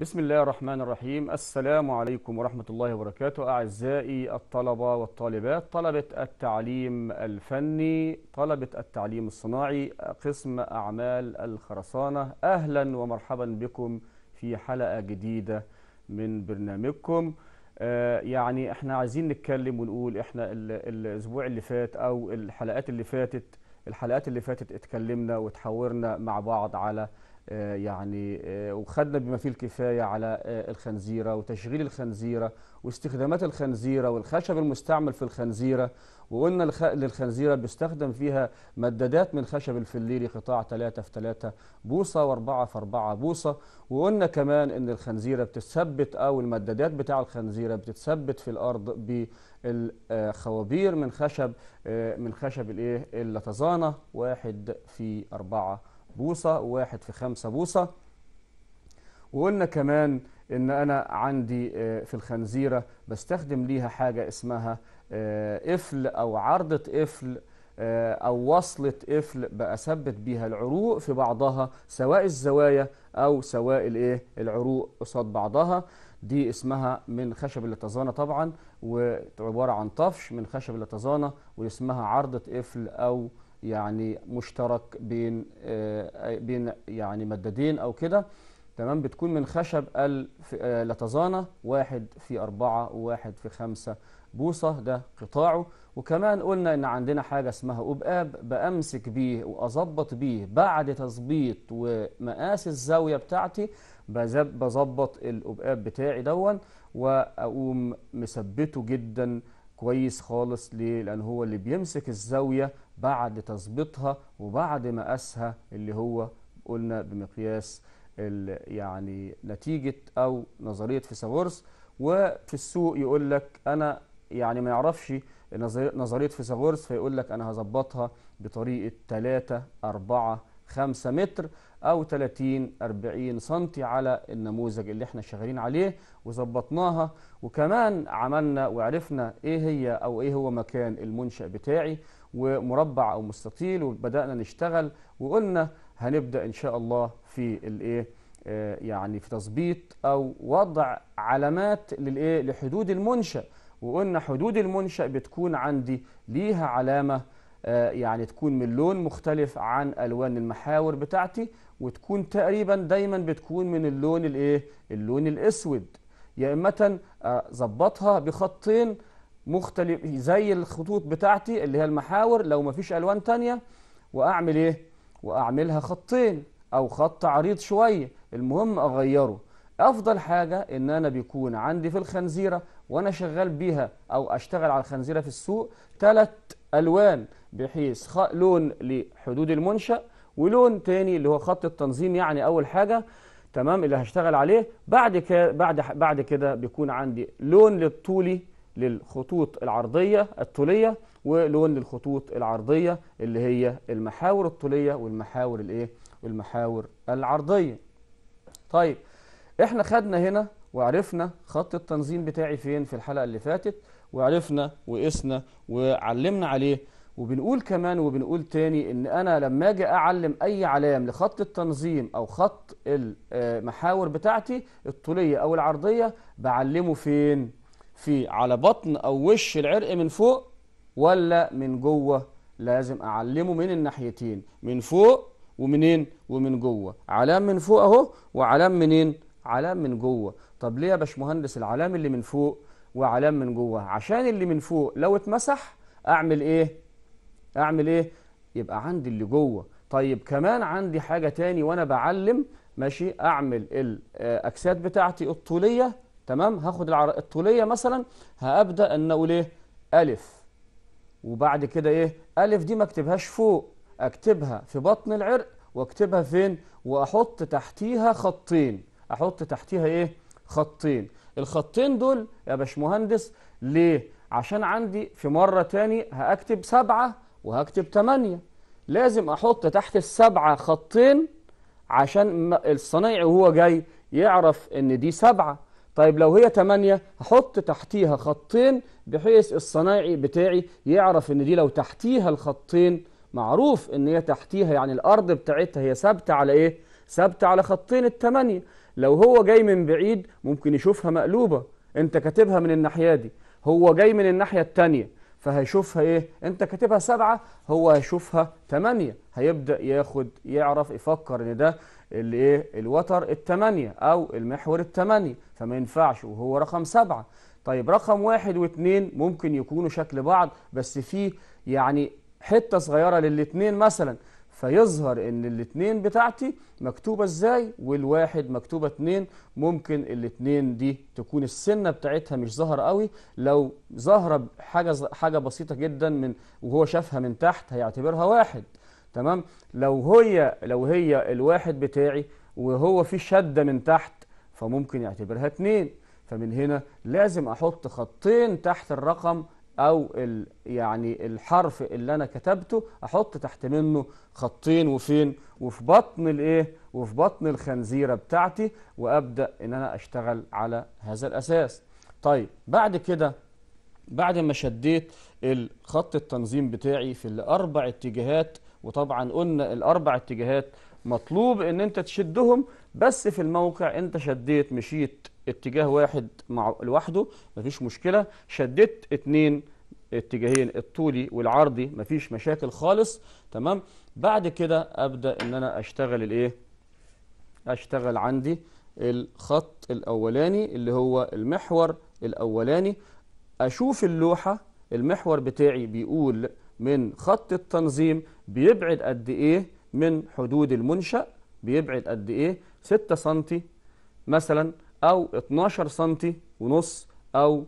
بسم الله الرحمن الرحيم السلام عليكم ورحمة الله وبركاته أعزائي الطلبة والطالبات طلبة التعليم الفني طلبة التعليم الصناعي قسم أعمال الخرسانة أهلا ومرحبا بكم في حلقة جديدة من برنامجكم يعني احنا عايزين نتكلم ونقول احنا الأسبوع اللي فات أو الحلقات اللي فاتت الحلقات اللي فاتت اتكلمنا وتحورنا مع بعض على آه، يعني آه، وخدنا بما فيه الكفاية على آه، الخنزيرة وتشغيل الخنزيرة واستخدامات الخنزيرة والخشب المستعمل في الخنزيرة وقلنا للخنزيرة بيستخدم فيها مدادات من خشب الفليري قطاع 3 في 3 بوصة و4 في 4 بوصة وقلنا كمان ان الخنزيرة بتتثبت او المدادات بتاع الخنزيرة بتتثبت في الارض بالخوابير من خشب من خشب الايه اللتزانة 1 في 4 بوصة وواحد في خمسة بوصة وقلنا كمان ان انا عندي آه، في الخنزيرة بستخدم ليها حاجة اسمها قفل آه، او عرضة قفل آه، او وصلة قفل بثبت بيها العروق في بعضها سواء الزوايا او سواء الايه العروق قصاد بعضها دي اسمها من خشب اللتزانة طبعا وعبارة عن طفش من خشب اللتزانة واسمها عرضة قفل او يعني مشترك بين آه، بين يعني مددين او كده تمام بتكون من خشب اللتزانة آه، واحد في أربعة وواحد في خمسة بوصة ده قطاعه وكمان قلنا إن عندنا حاجة اسمها أبقاب بأمسك بيه وأظبط بيه بعد تظبيط ومقاس الزاوية بتاعتي بظبط الأبقاب بتاعي دون وأقوم مثبته جداً كويس خالص ليه لان هو اللي بيمسك الزاويه بعد تظبيطها وبعد مقاسها اللي هو قلنا بمقياس يعني نتيجه او نظريه فيثاغورس وفي السوق يقول لك انا يعني ما يعرفش نظريه فيثاغورس فيقول لك انا هظبطها بطريقه 3 4 5 متر او 30 40 سم على النموذج اللي احنا شغالين عليه وظبطناها وكمان عملنا وعرفنا ايه هي او ايه هو مكان المنشأ بتاعي ومربع او مستطيل وبدأنا نشتغل وقلنا هنبدأ ان شاء الله في الايه آه، يعني في تظبيط او وضع علامات للايه لحدود المنشأ وقلنا حدود المنشأ بتكون عندي ليها علامة آه، يعني تكون من لون مختلف عن ألوان المحاور بتاعتي وتكون تقريبا دايما بتكون من اللون الايه اللون الاسود يا اما آه، ظبطها بخطين مختلف زي الخطوط بتاعتي اللي هي المحاور لو ما فيش الوان تانية واعمل ايه واعملها خطين او خط عريض شويه المهم اغيره افضل حاجه ان انا بيكون عندي في الخنزيره وانا شغال بيها او اشتغل على الخنزيره في السوق ثلاث الوان بحيث لون لحدود المنشأ ولون تاني اللي هو خط التنظيم يعني أول حاجة تمام اللي هشتغل عليه بعد كده بعد بعد كده بيكون عندي لون للطولي للخطوط العرضية الطولية ولون للخطوط العرضية اللي هي المحاور الطولية والمحاور الايه المحاور العرضية طيب احنا خدنا هنا وعرفنا خط التنظيم بتاعي فين في الحلقة اللي فاتت وعرفنا وقسنا وعلمنا عليه وبنقول كمان وبنقول تاني ان انا لما اجي اعلم اي علام لخط التنظيم او خط المحاور بتاعتي الطولية او العرضية بعلمه فين في على بطن او وش العرق من فوق ولا من جوه لازم اعلمه من الناحيتين من فوق ومنين ومن جوه علام من فوق اهو وعلام منين علام من جوه طب ليه يا باشمهندس العلام اللي من فوق وعلام من جوه عشان اللي من فوق لو اتمسح اعمل ايه اعمل ايه يبقى عندي اللي جوه طيب كمان عندي حاجة تاني وانا بعلم ماشي اعمل الاكسات آه، بتاعتي الطولية تمام هاخد العر... الطولية مثلا هابدأ ان اقول ايه الف وبعد كده ايه الف دي ما اكتبهاش فوق اكتبها في بطن العرق واكتبها فين واحط تحتيها خطين احط تحتيها ايه خطين الخطين دول يا باشمهندس ليه عشان عندي في مرة تاني هأكتب سبعة وهكتب 8 لازم احط تحت السبعة خطين عشان الصنايعي وهو جاي يعرف ان دي سبعة طيب لو هي 8 هحط تحتيها خطين بحيث الصنايعي بتاعي يعرف ان دي لو تحتيها الخطين معروف ان هي تحتيها يعني الارض بتاعتها هي ثابته على ايه ثابته على خطين الثمانيه لو هو جاي من بعيد ممكن يشوفها مقلوبه انت كاتبها من الناحيه دي هو جاي من الناحيه الثانيه فهيشوفها ايه انت كاتبها سبعة هو هيشوفها تمانية هيبدأ ياخد يعرف يفكر ان ده اللي ايه الوتر التمانية او المحور التمانية فما ينفعش وهو رقم سبعة طيب رقم واحد واثنين ممكن يكونوا شكل بعض بس في يعني حتة صغيرة للاثنين مثلا فيظهر ان الاثنين بتاعتي مكتوبة ازاي والواحد مكتوبة اتنين ممكن الاثنين دي تكون السنة بتاعتها مش ظاهرة قوي لو ظاهرة حاجة, حاجة بسيطة جدا من وهو شافها من تحت هيعتبرها واحد تمام لو هي لو هي الواحد بتاعي وهو في شدة من تحت فممكن يعتبرها اتنين فمن هنا لازم احط خطين تحت الرقم او ال يعني الحرف اللي انا كتبته احط تحت منه خطين وفين وفي بطن الايه وفي بطن الخنزيره بتاعتي وابدا ان انا اشتغل على هذا الاساس طيب بعد كده بعد ما شديت الخط التنظيم بتاعي في الاربع اتجاهات وطبعا قلنا الاربع اتجاهات مطلوب ان انت تشدهم بس في الموقع انت شديت مشيت اتجاه واحد مع لوحده مفيش مشكله شددت اتنين اتجاهين الطولي والعرضي مفيش مشاكل خالص تمام بعد كده ابدا ان انا اشتغل الايه اشتغل عندي الخط الاولاني اللي هو المحور الاولاني اشوف اللوحه المحور بتاعي بيقول من خط التنظيم بيبعد قد ايه من حدود المنشأ بيبعد قد ايه 6 سم مثلا أو 12 سنتي ونص أو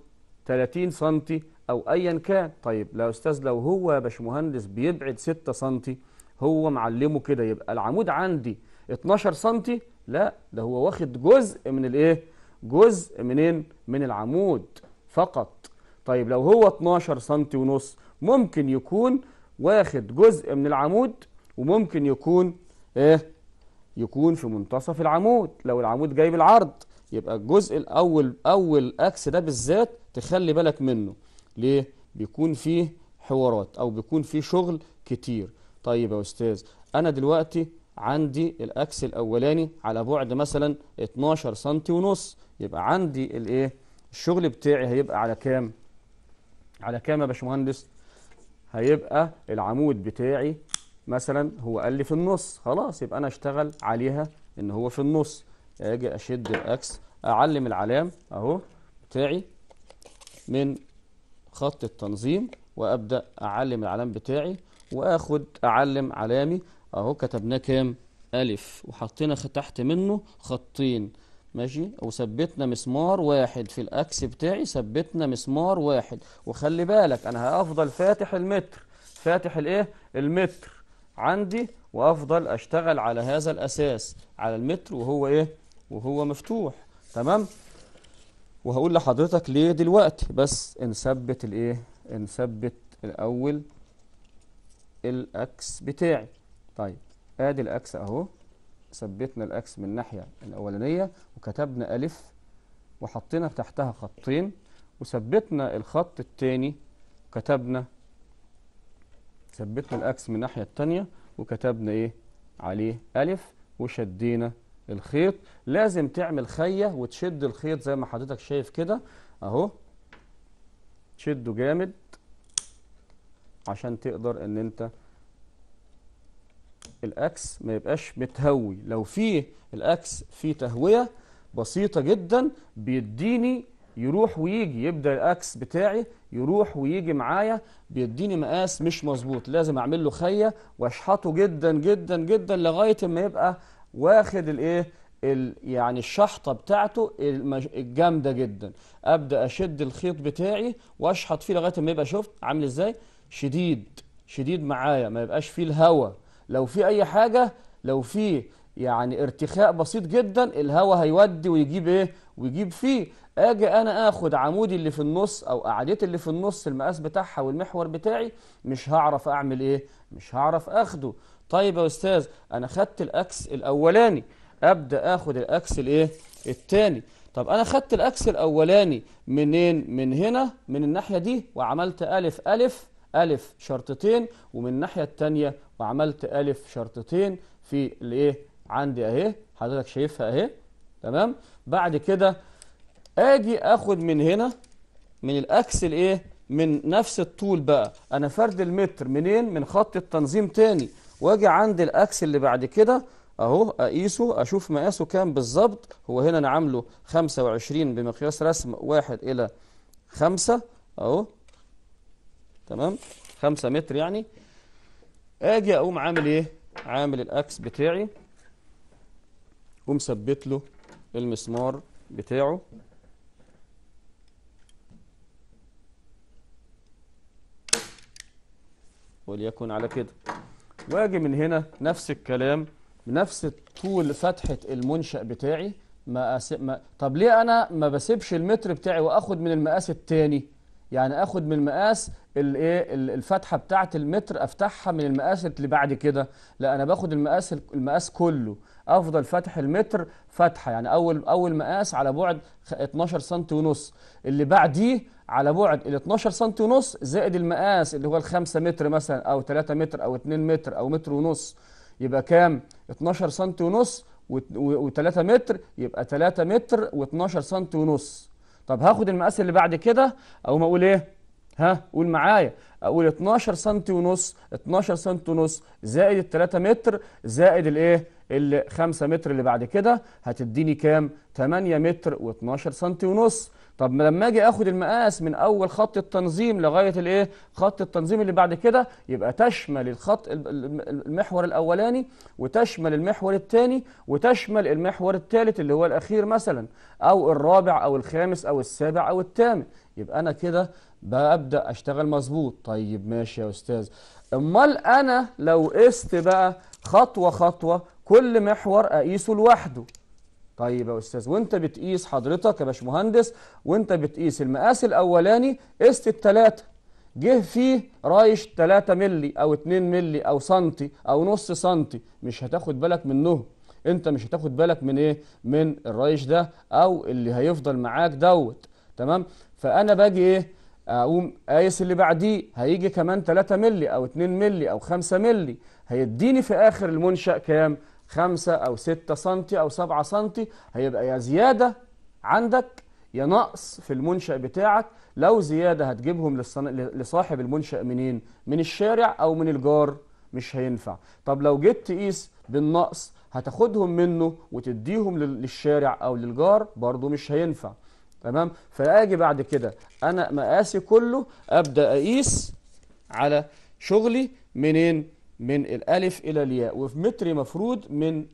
30 سنتي أو أيا كان طيب لو أستاذ لو هو يا باشمهندس بيبعد 6 سنتي هو معلمه كده يبقى العمود عندي 12 سنتي لا ده هو واخد جزء من الايه جزء منين من العمود فقط طيب لو هو 12 سنتي ونص ممكن يكون واخد جزء من العمود وممكن يكون ايه يكون في منتصف العمود لو العمود جاي بالعرض يبقى الجزء الأول أول أكس ده بالذات تخلي بالك منه ليه؟ بيكون فيه حوارات أو بيكون فيه شغل كتير طيب يا أستاذ أنا دلوقتي عندي الأكس الأولاني على بعد مثلا 12 سم ونص يبقى عندي الإيه؟ الشغل بتاعي هيبقى على كام؟ على كام يا باشمهندس؟ هيبقى العمود بتاعي مثلا هو قال لي في النص خلاص يبقى أنا أشتغل عليها إن هو في النص اجي اشد الاكس اعلم العلام اهو بتاعي من خط التنظيم وابدا اعلم العلام بتاعي واخد اعلم علامي اهو كتبناه كام الف وحطينا تحت منه خطين ماشي وثبتنا مسمار واحد في الاكس بتاعي ثبتنا مسمار واحد وخلي بالك انا هفضل فاتح المتر فاتح الايه المتر عندي وافضل اشتغل على هذا الاساس على المتر وهو ايه وهو مفتوح تمام وهقول لحضرتك ليه دلوقتي بس نثبت الايه نثبت الاول الاكس بتاعي طيب ادي الاكس اهو ثبتنا الاكس من الناحيه الاولانيه وكتبنا الف وحطينا تحتها خطين وثبتنا الخط الثاني كتبنا ثبتنا الاكس من الناحيه الثانيه وكتبنا ايه عليه الف وشدينا الخيط لازم تعمل خية وتشد الخيط زي ما حضرتك شايف كده اهو تشده جامد عشان تقدر ان انت الاكس ما يبقاش متهوي لو في الاكس في تهوية بسيطة جدا بيديني يروح ويجي يبدا الاكس بتاعي يروح ويجي معايا بيديني مقاس مش مظبوط لازم اعمل له خيه واشحطه جدا جدا جدا لغايه ما يبقى واخد الايه يعني الشحطة بتاعته الجامدة جدا أبدأ أشد الخيط بتاعي وأشحط فيه لغاية ما يبقى شفت عامل إزاي شديد شديد معايا ما يبقاش فيه الهواء لو في أي حاجة لو في يعني ارتخاء بسيط جدا الهواء هيودي ويجيب إيه ويجيب فيه اجي انا اخد عمودي اللي في النص او قعدتي اللي في النص المقاس بتاعها والمحور بتاعي مش هعرف اعمل ايه مش هعرف اخده طيب يا أستاذ أنا خدت الأكس الأولاني أبدأ أخد الأكس الإيه؟ الثاني طب أنا خدت الأكس الأولاني منين؟ من هنا من الناحية دي وعملت ألف ألف ألف شرطتين ومن الناحية الثانيه وعملت ألف شرطتين في الإيه؟ عندي أهي حضرتك شايفها أهي تمام؟ بعد كده أجي أخد من هنا من الأكس الإيه؟ من نفس الطول بقى أنا فرد المتر منين؟ من خط التنظيم تاني واجي عند الاكس اللي بعد كده اهو اقيسه اشوف مقاسه كام بالظبط هو هنا انا عامله 25 بمقياس رسم 1 الى 5 اهو تمام 5 متر يعني اجي اقوم عامل ايه عامل الاكس بتاعي ومثبت له المسمار بتاعه وليكن على كده واجي من هنا نفس الكلام بنفس طول فتحة المنشأ بتاعي ما أس... ما... طب ليه أنا ما بسيبش المتر بتاعي وأخد من المقاس التاني يعني أخد من المقاس الايه الفتحة بتاعة المتر أفتحها من المقاس اللي بعد كده لا أنا باخد المقاس المقاس كله افضل فتح المتر فتحه يعني اول اول مقاس على بعد 12 سم ونص اللي بعديه على بعد ال 12 سم ونص زائد المقاس اللي هو ال 5 متر مثلا او 3 متر او 2 متر او متر ونص يبقى كام 12 سم ونص و3 متر يبقى 3 متر و12 سم ونص طب هاخد المقاس اللي بعد كده او ما اقول ايه ها قول معايا اقول 12 سم ونص 12 سم ونص زائد ال 3 متر زائد الايه ال 5 متر اللي بعد كده هتديني كام 8 متر و12 سم ونص طب لما اجي اخد المقاس من اول خط التنظيم لغايه الايه خط التنظيم اللي بعد كده يبقى تشمل الخط المحور الاولاني وتشمل المحور الثاني وتشمل المحور الثالث اللي هو الاخير مثلا او الرابع او الخامس او السابع او الثامن يبقى انا كده ببدا اشتغل مظبوط طيب ماشي يا استاذ امال انا لو قست بقى خطوه خطوه كل محور اقيسه لوحده طيب يا استاذ وانت بتقيس حضرتك يا باشمهندس وانت بتقيس المقاس الاولاني قست الثلاثه جه فيه رايش 3 مللي او 2 مللي او سنتي او نص سنتي مش هتاخد بالك منهم انت مش هتاخد بالك من ايه من الرايش ده او اللي هيفضل معاك دوت تمام فانا باجي ايه اقوم قايس اللي بعديه هيجي كمان 3 مللي او 2 مللي او 5 مللي هيديني في اخر المنشا كام 5 او 6 سم او 7 سم هيبقى يا زياده عندك يا نقص في المنشا بتاعك لو زياده هتجيبهم للصن... لصاحب المنشا منين من الشارع او من الجار مش هينفع طب لو جيت تقيس بالنقص هتاخدهم منه وتديهم للشارع او للجار برضه مش هينفع تمام فاجي بعد كده انا مقاسي كله ابدا اقيس على شغلي منين من الالف الى الياء وفي متر مفروض من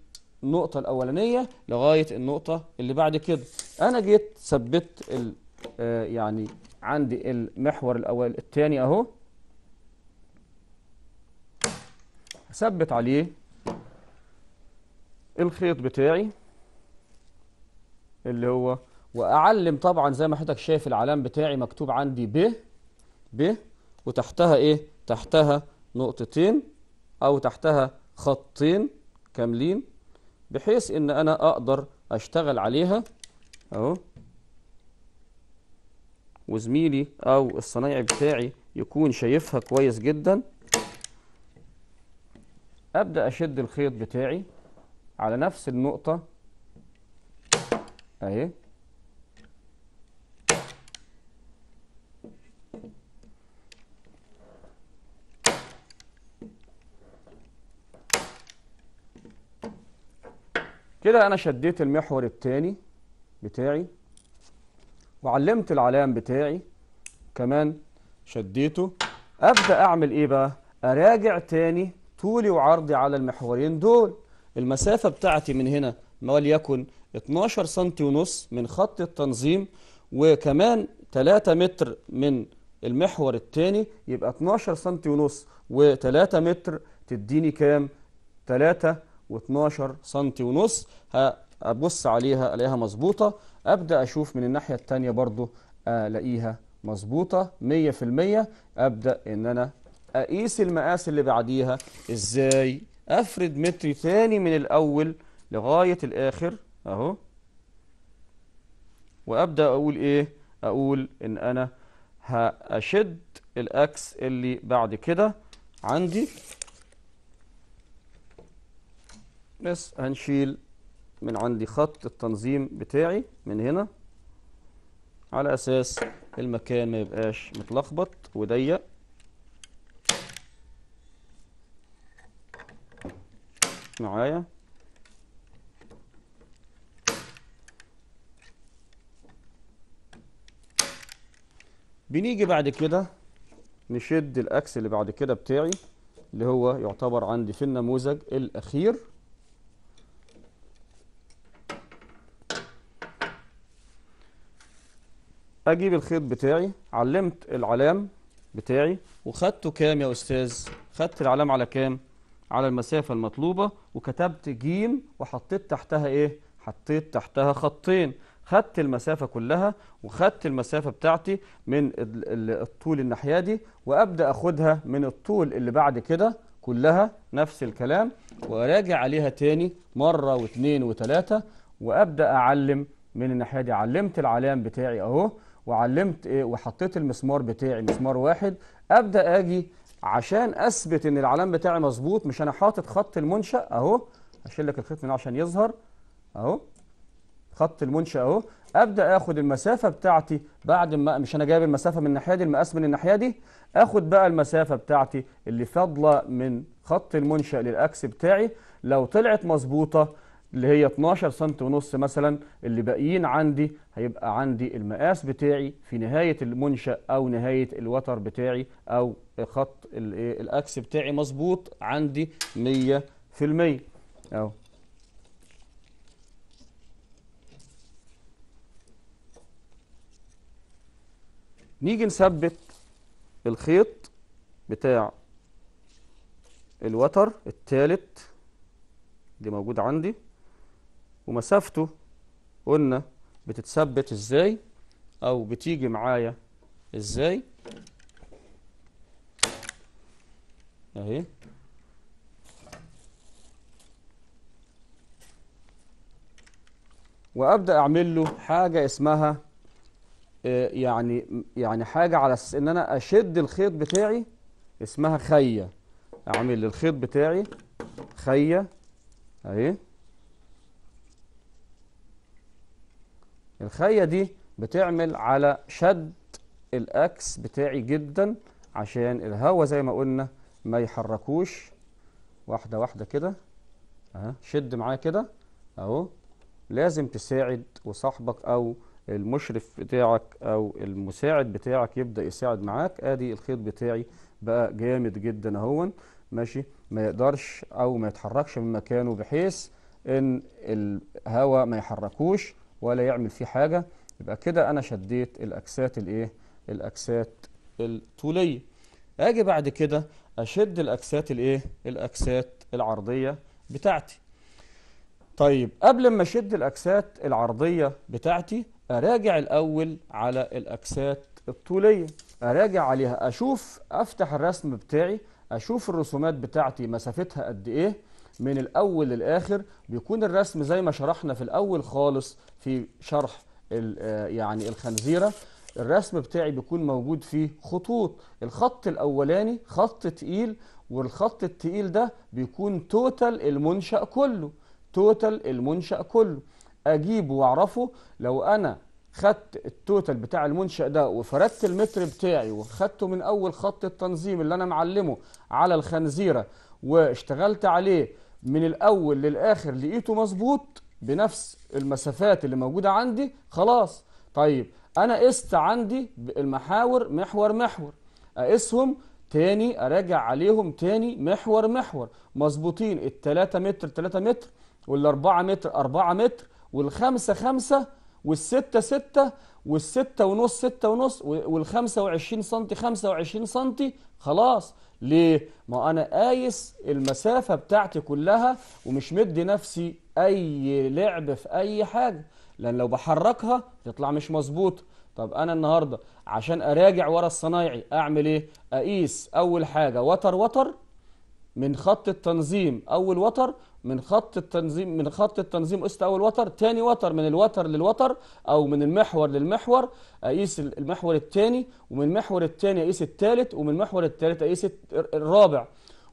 النقطه الاولانيه لغايه النقطه اللي بعد كده انا جيت ثبت آه، يعني عندي المحور الاول الثاني اهو ثبت عليه الخيط بتاعي اللي هو واعلم طبعا زي ما حضرتك شايف العلام بتاعي مكتوب عندي ب ب وتحتها ايه تحتها نقطتين او تحتها خطين كاملين بحيث ان انا اقدر اشتغل عليها اهو وزميلي او الصنايعي بتاعي يكون شايفها كويس جدا ابدا اشد الخيط بتاعي على نفس النقطه اهي كده انا شديت المحور الثاني بتاعي وعلمت العلام بتاعي كمان شديته ابدا اعمل ايه بقى اراجع تاني طولي وعرضي على المحورين دول المسافه بتاعتي من هنا ما وليكن 12 سنتي ونص من خط التنظيم وكمان 3 متر من المحور الثاني يبقى 12 سنتي ونص و3 متر تديني كام 3 و12 سم ونص هبص عليها الاقيها مظبوطه ابدا اشوف من الناحيه الثانيه برضو الاقيها مظبوطه 100% ابدا ان انا اقيس المقاس اللي بعديها ازاي افرد متر ثاني من الاول لغايه الاخر اهو وابدا اقول ايه اقول ان انا هشد الاكس اللي بعد كده عندي بس هنشيل من عندي خط التنظيم بتاعي من هنا على اساس المكان ما يبقاش متلخبط وضيق معايا بنيجي بعد كده نشد الاكس اللي بعد كده بتاعي اللي هو يعتبر عندي في النموذج الاخير اجيب الخيط بتاعي علمت العلام بتاعي وخدته كام يا استاذ خدت العلام على كام على المسافة المطلوبة وكتبت جيم وحطيت تحتها ايه حطيت تحتها خطين خدت المسافة كلها وخدت المسافة بتاعتي من الطول الناحية دي وأبدأ أخدها من الطول اللي بعد كده كلها نفس الكلام وأراجع عليها تاني مرة واثنين وثلاثة وأبدأ أعلم من الناحية دي علمت العلام بتاعي أهو وعلمت ايه وحطيت المسمار بتاعي مسمار واحد ابدا اجي عشان اثبت ان العلام بتاعي مظبوط مش انا حاطط خط المنشا اهو هشيل لك الخيط من عشان يظهر اهو خط المنشا اهو ابدا اخد المسافه بتاعتي بعد ما مش انا جايب المسافه من الناحيه دي المقاس من الناحيه دي اخد بقى المسافه بتاعتي اللي فاضله من خط المنشا للاكس بتاعي لو طلعت مظبوطه اللي هي 12 سم ونص مثلا اللي باقيين عندي هيبقى عندي المقاس بتاعي في نهاية المنشأ أو نهاية الوتر بتاعي أو خط الأكس إيه، بتاعي مظبوط عندي 100% أهو نيجي نثبت الخيط بتاع الوتر الثالث دي موجود عندي ومسافته قلنا بتتثبت ازاي او بتيجي معايا ازاي اهي وابدا اعمل له حاجه اسمها آه، يعني يعني حاجه على اساس ان انا اشد الخيط بتاعي اسمها خيه اعمل الخيط بتاعي خيه اهي الخاية دي بتعمل على شد الأكس بتاعي جدا عشان الهواء زي ما قلنا ما يحركوش واحدة واحدة كده أه. شد معايا كده أهو لازم تساعد وصاحبك أو المشرف بتاعك أو المساعد بتاعك يبدأ يساعد معاك أدي الخيط بتاعي بقى جامد جدا أهون ماشي ما يقدرش أو ما يتحركش من مكانه بحيث إن الهواء ما يحركوش ولا يعمل فيه حاجة يبقى كده أنا شديت الأكسات الإيه؟ الأكسات الطولية أجي بعد كده أشد الأكسات الإيه؟ الأكسات العرضية بتاعتي طيب قبل ما أشد الأكسات العرضية بتاعتي أراجع الأول على الأكسات الطولية أراجع عليها أشوف أفتح الرسم بتاعي أشوف الرسومات بتاعتي مسافتها قد إيه من الأول للآخر بيكون الرسم زي ما شرحنا في الأول خالص في شرح آه، يعني الخنزيرة الرسم بتاعي بيكون موجود فيه خطوط الخط الأولاني خط تقيل والخط التقيل ده بيكون توتال المنشأ كله توتال المنشأ كله أجيبه وأعرفه لو أنا خدت التوتال بتاع المنشأ ده وفردت المتر بتاعي وخدته من أول خط التنظيم اللي أنا معلمه على الخنزيرة واشتغلت عليه من الأول للآخر لقيته مظبوط بنفس المسافات اللي موجودة عندي خلاص طيب أنا قست عندي المحاور محور محور أقيسهم تاني أراجع عليهم تاني محور محور مظبوطين 3 متر 3 متر والأربعة متر أربعة متر والخمسة خمسة والستة ستة والستة ونص ستة ونص والخمسة وعشرين سنتي خمسة وعشرين سنتي خلاص ليه؟ ما أنا قايس المسافة بتاعتي كلها ومش مدي نفسي أي لعب في أي حاجة لأن لو بحركها تطلع مش مظبوط طب أنا النهاردة عشان أراجع ورا الصنايعي أعمل إيه؟ أقيس أول حاجة وتر وتر من خط التنظيم أول وتر من خط التنظيم من خط التنظيم قست اول وتر ثاني وتر من الوتر للوتر او من المحور للمحور اقيس المحور الثاني ومن المحور الثاني اقيس الثالث ومن المحور الثالث اقيس الرابع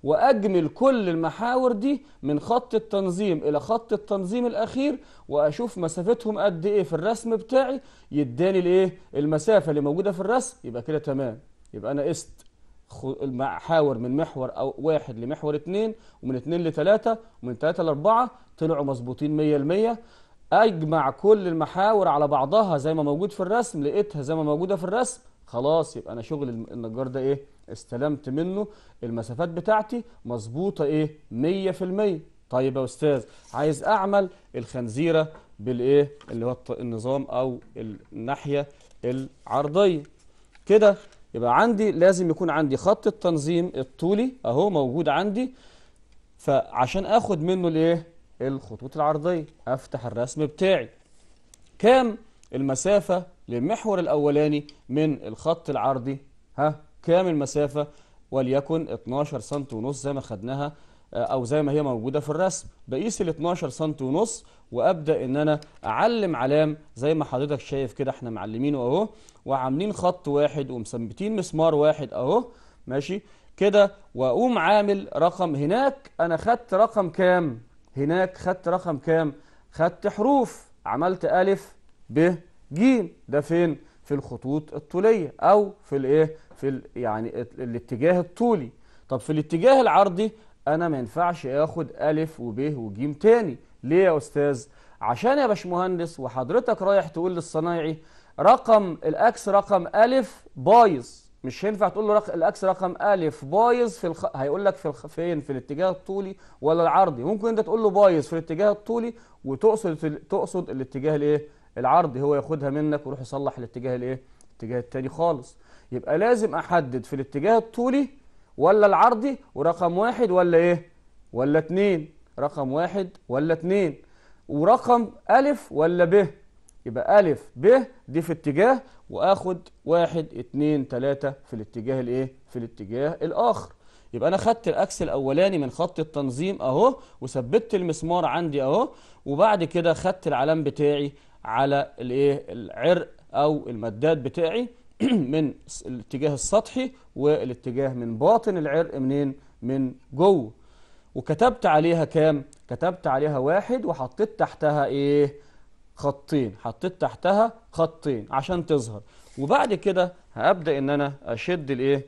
واجمل كل المحاور دي من خط التنظيم الى خط التنظيم الاخير واشوف مسافتهم قد ايه في الرسم بتاعي يداني الايه المسافه اللي موجوده في الرسم يبقى كده تمام يبقى انا قست حاور من محور أو واحد لمحور اثنين ومن اثنين لثلاثة ومن ثلاثة لأربعة طلعوا مظبوطين مية المية أجمع كل المحاور على بعضها زي ما موجود في الرسم لقيتها زي ما موجودة في الرسم خلاص يبقى أنا شغل النجار ده إيه استلمت منه المسافات بتاعتي مظبوطة إيه مية في المية طيب يا أستاذ عايز أعمل الخنزيرة بالإيه اللي هو النظام أو الناحية العرضية كده يبقى عندي لازم يكون عندي خط التنظيم الطولي اهو موجود عندي فعشان اخد منه الايه الخطوط العرضيه افتح الرسم بتاعي كام المسافه للمحور الاولاني من الخط العرضي ها كام المسافه وليكن 12 سم ونص زي ما خدناها آه، او زي ما هي موجوده في الرسم بقيس ال 12 سم ونص وابدا ان انا اعلم علام زي ما حضرتك شايف كده احنا معلمينه اهو وعاملين خط واحد ومثبتين مسمار واحد اهو ماشي كده واقوم عامل رقم هناك انا خدت رقم كام هناك خدت رقم كام خدت حروف عملت الف ب ج ده فين في الخطوط الطوليه او في الايه في الـ يعني الاتجاه الطولي طب في الاتجاه العرضي انا ما ينفعش اخد الف وب وج تاني ليه يا استاذ عشان يا باشمهندس وحضرتك رايح تقول للصنايعي رقم الاكس رقم الف بايظ مش هينفع تقول له رق... الاكس رقم الف بايظ في الخ... هيقول لك في الخ... فين في الاتجاه الطولي ولا العرضي ممكن انت تقول له بايظ في الاتجاه الطولي وتقصد تقصد الاتجاه الايه العرضي هو ياخدها منك ويروح يصلح الاتجاه الايه الاتجاه الثاني خالص يبقى لازم احدد في الاتجاه الطولي ولا العرضي ورقم واحد ولا ايه ولا اتنين رقم واحد ولا اتنين ورقم الف ولا ب يبقى ألف ب دي في اتجاه وآخد واحد اتنين تلاتة في الاتجاه الايه؟ في الاتجاه الآخر يبقى أنا خدت الأكس الأولاني من خط التنظيم أهو وثبتت المسمار عندي أهو وبعد كده خدت العلام بتاعي على الايه؟ العرق أو المداد بتاعي من الاتجاه السطحي والاتجاه من باطن العرق منين؟ من جوه وكتبت عليها كام؟ كتبت عليها واحد وحطيت تحتها ايه؟ خطين حطيت تحتها خطين عشان تظهر وبعد كده هبدأ ان انا اشد الايه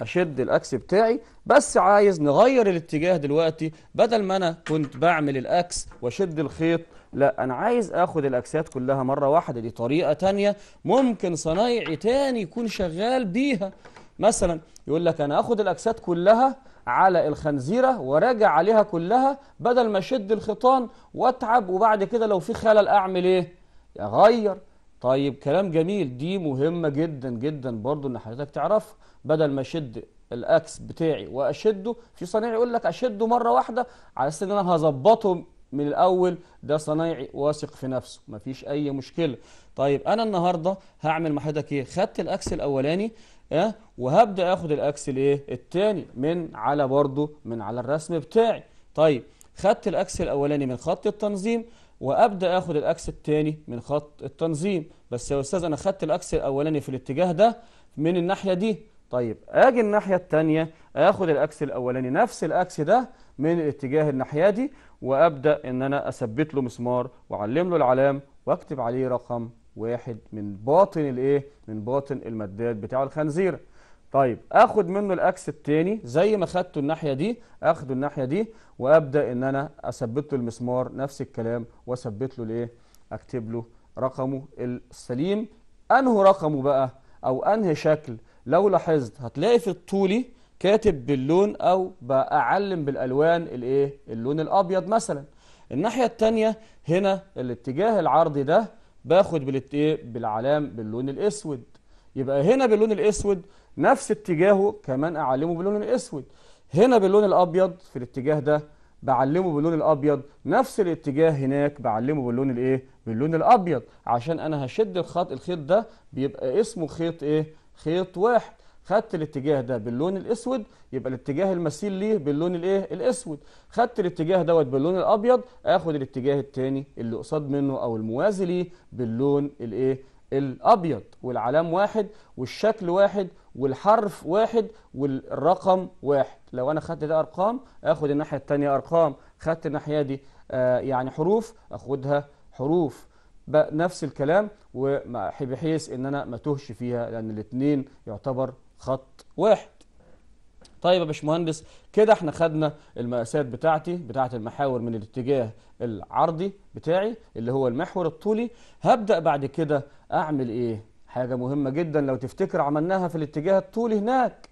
اشد الاكس بتاعي بس عايز نغير الاتجاه دلوقتي بدل ما انا كنت بعمل الاكس واشد الخيط لا انا عايز اخد الاكسات كلها مرة واحدة دي طريقة تانية ممكن صنايعي تاني يكون شغال بيها مثلا يقول لك انا اخد الاكسات كلها على الخنزيرة وراجع عليها كلها بدل ما شد الخيطان واتعب وبعد كده لو في خلل اعمل ايه اغير طيب كلام جميل دي مهمة جدا جدا برضو ان حضرتك تعرفها بدل ما اشد الاكس بتاعي واشده في صنايعي يقول لك اشده مرة واحدة على اساس ان انا هظبطه من الاول ده صنايعي واثق في نفسه مفيش اي مشكلة طيب انا النهاردة هعمل مع حضرتك ايه خدت الاكس الاولاني اه وهبدا اخد الاكس الايه الثاني من على برضه من على الرسم بتاعي طيب خدت الاكس الاولاني من خط التنظيم وابدا اخد الاكس الثاني من خط التنظيم بس يا استاذ انا خدت الاكس الاولاني في الاتجاه ده من الناحيه دي طيب اجي الناحيه الثانيه اخد الاكس الاولاني نفس الاكس ده من الاتجاه الناحيه دي وابدا ان انا اثبت له مسمار واعلم له العلام واكتب عليه رقم واحد من باطن الايه من باطن المداد بتاع الخنزير طيب اخد منه الاكس الثاني زي ما خدته الناحيه دي اخده الناحيه دي وابدا ان انا اثبت له المسمار نفس الكلام واثبت له الايه اكتب له رقمه السليم انهي رقمه بقى او انهي شكل لو لاحظت هتلاقي في الطولي كاتب باللون او بعلم بالالوان الايه اللون الابيض مثلا الناحيه الثانيه هنا الاتجاه العرضي ده باخد بالايه بالعلام باللون الاسود يبقى هنا باللون الاسود نفس اتجاهه كمان اعلمه باللون الاسود هنا باللون الابيض في الاتجاه ده بعلمه باللون الابيض نفس الاتجاه هناك بعلمه باللون الايه باللون الابيض عشان انا هشد الخط الخيط ده بيبقى اسمه خيط ايه خيط واحد خدت الاتجاه ده باللون الاسود يبقى الاتجاه المثيل ليه باللون الايه الاسود خدت الاتجاه دوت باللون الابيض اخد الاتجاه الثاني اللي قصاد منه او الموازي ليه باللون الايه الابيض والعلام واحد والشكل واحد والحرف واحد والرقم واحد لو انا خدت ده ارقام اخد الناحيه الثانيه ارقام خدت الناحيه دي آه يعني حروف اخدها حروف بقى نفس الكلام وبحيث ان انا ما توهش فيها لان الاثنين يعتبر خط واحد طيب يا باشمهندس كده احنا خدنا المقاسات بتاعتي بتاعت المحاور من الاتجاه العرضي بتاعي اللي هو المحور الطولي هبدا بعد كده اعمل ايه حاجه مهمه جدا لو تفتكر عملناها في الاتجاه الطولي هناك